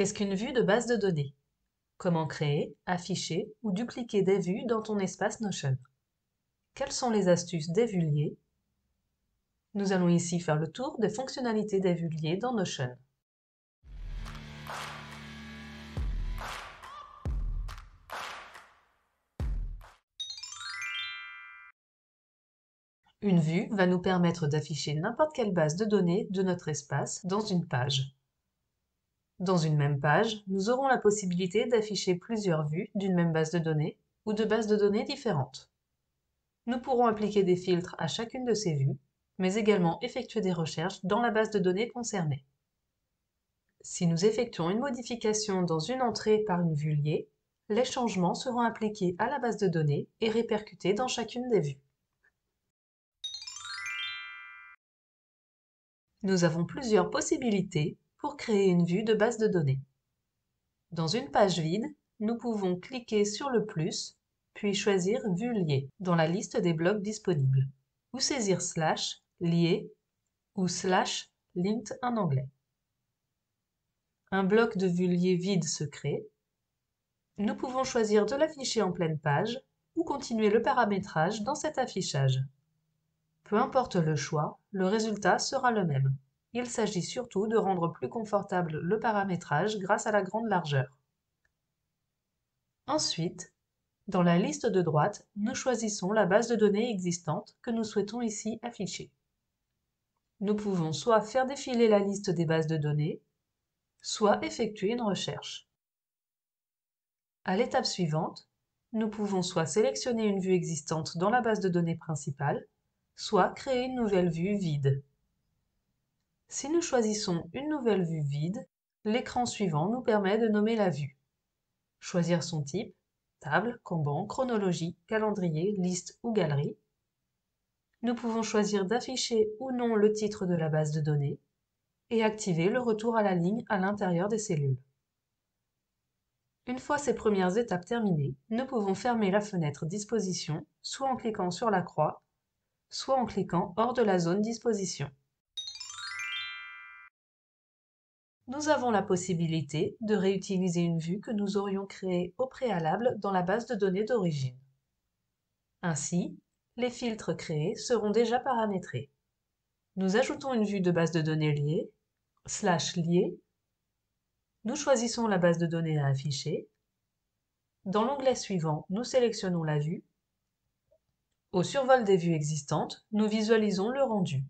Qu'est-ce qu'une vue de base de données Comment créer, afficher ou dupliquer des vues dans ton espace Notion Quelles sont les astuces des vues liées Nous allons ici faire le tour des fonctionnalités des vues liées dans Notion. Une vue va nous permettre d'afficher n'importe quelle base de données de notre espace dans une page. Dans une même page, nous aurons la possibilité d'afficher plusieurs vues d'une même base de données ou de bases de données différentes. Nous pourrons appliquer des filtres à chacune de ces vues, mais également effectuer des recherches dans la base de données concernée. Si nous effectuons une modification dans une entrée par une vue liée, les changements seront appliqués à la base de données et répercutés dans chacune des vues. Nous avons plusieurs possibilités pour créer une vue de base de données. Dans une page vide, nous pouvons cliquer sur le plus, puis choisir Vue liée dans la liste des blocs disponibles, ou saisir slash lié ou slash linked en anglais. Un bloc de vue liée vide se crée. Nous pouvons choisir de l'afficher en pleine page ou continuer le paramétrage dans cet affichage. Peu importe le choix, le résultat sera le même. Il s'agit surtout de rendre plus confortable le paramétrage grâce à la grande largeur. Ensuite, dans la liste de droite, nous choisissons la base de données existante que nous souhaitons ici afficher. Nous pouvons soit faire défiler la liste des bases de données, soit effectuer une recherche. À l'étape suivante, nous pouvons soit sélectionner une vue existante dans la base de données principale, soit créer une nouvelle vue vide. Si nous choisissons une nouvelle vue vide, l'écran suivant nous permet de nommer la vue. Choisir son type, table, Kanban, chronologie, calendrier, liste ou galerie. Nous pouvons choisir d'afficher ou non le titre de la base de données et activer le retour à la ligne à l'intérieur des cellules. Une fois ces premières étapes terminées, nous pouvons fermer la fenêtre Disposition, soit en cliquant sur la croix, soit en cliquant hors de la zone Disposition. nous avons la possibilité de réutiliser une vue que nous aurions créée au préalable dans la base de données d'origine. Ainsi, les filtres créés seront déjà paramétrés. Nous ajoutons une vue de base de données liée, slash liée. Nous choisissons la base de données à afficher. Dans l'onglet suivant, nous sélectionnons la vue. Au survol des vues existantes, nous visualisons le rendu.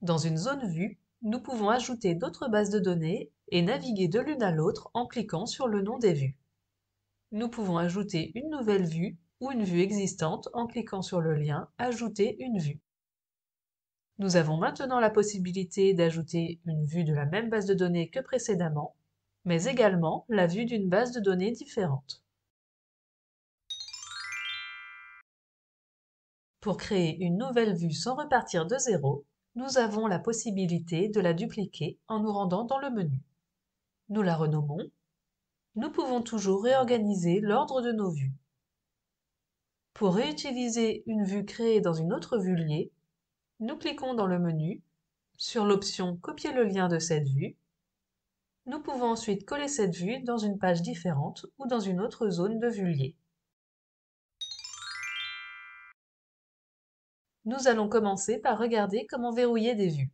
Dans une zone vue, nous pouvons ajouter d'autres bases de données et naviguer de l'une à l'autre en cliquant sur le nom des vues. Nous pouvons ajouter une nouvelle vue ou une vue existante en cliquant sur le lien « Ajouter une vue ». Nous avons maintenant la possibilité d'ajouter une vue de la même base de données que précédemment, mais également la vue d'une base de données différente. Pour créer une nouvelle vue sans repartir de zéro, nous avons la possibilité de la dupliquer en nous rendant dans le menu. Nous la renommons. Nous pouvons toujours réorganiser l'ordre de nos vues. Pour réutiliser une vue créée dans une autre vue liée, nous cliquons dans le menu sur l'option Copier le lien de cette vue. Nous pouvons ensuite coller cette vue dans une page différente ou dans une autre zone de vue liée. nous allons commencer par regarder comment verrouiller des vues.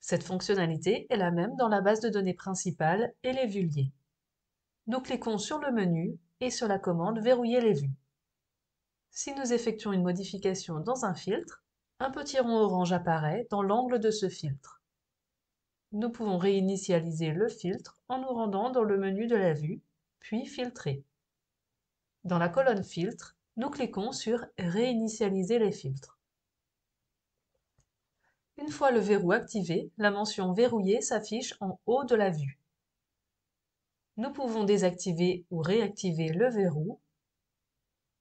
Cette fonctionnalité est la même dans la base de données principale et les vues liées. Nous cliquons sur le menu et sur la commande « Verrouiller les vues ». Si nous effectuons une modification dans un filtre, un petit rond orange apparaît dans l'angle de ce filtre. Nous pouvons réinitialiser le filtre en nous rendant dans le menu de la vue, puis filtrer. Dans la colonne Filtre, nous cliquons sur Réinitialiser les filtres. Une fois le verrou activé, la mention Verrouiller s'affiche en haut de la vue. Nous pouvons désactiver ou réactiver le verrou.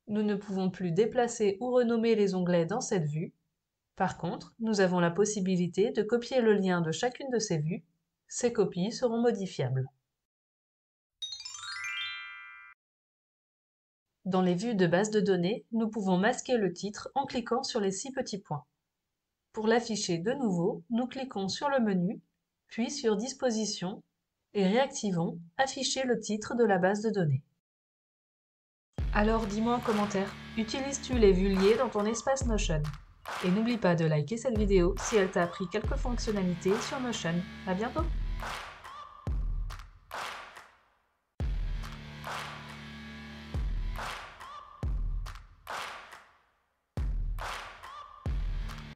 Nous ne pouvons plus déplacer ou renommer les onglets dans cette vue. Par contre, nous avons la possibilité de copier le lien de chacune de ces vues. Ces copies seront modifiables. Dans les vues de base de données, nous pouvons masquer le titre en cliquant sur les six petits points. Pour l'afficher de nouveau, nous cliquons sur le menu, puis sur Disposition et réactivons Afficher le titre de la base de données. Alors dis-moi en commentaire, utilises-tu les vues liées dans ton espace Notion Et n'oublie pas de liker cette vidéo si elle t'a appris quelques fonctionnalités sur Notion. À bientôt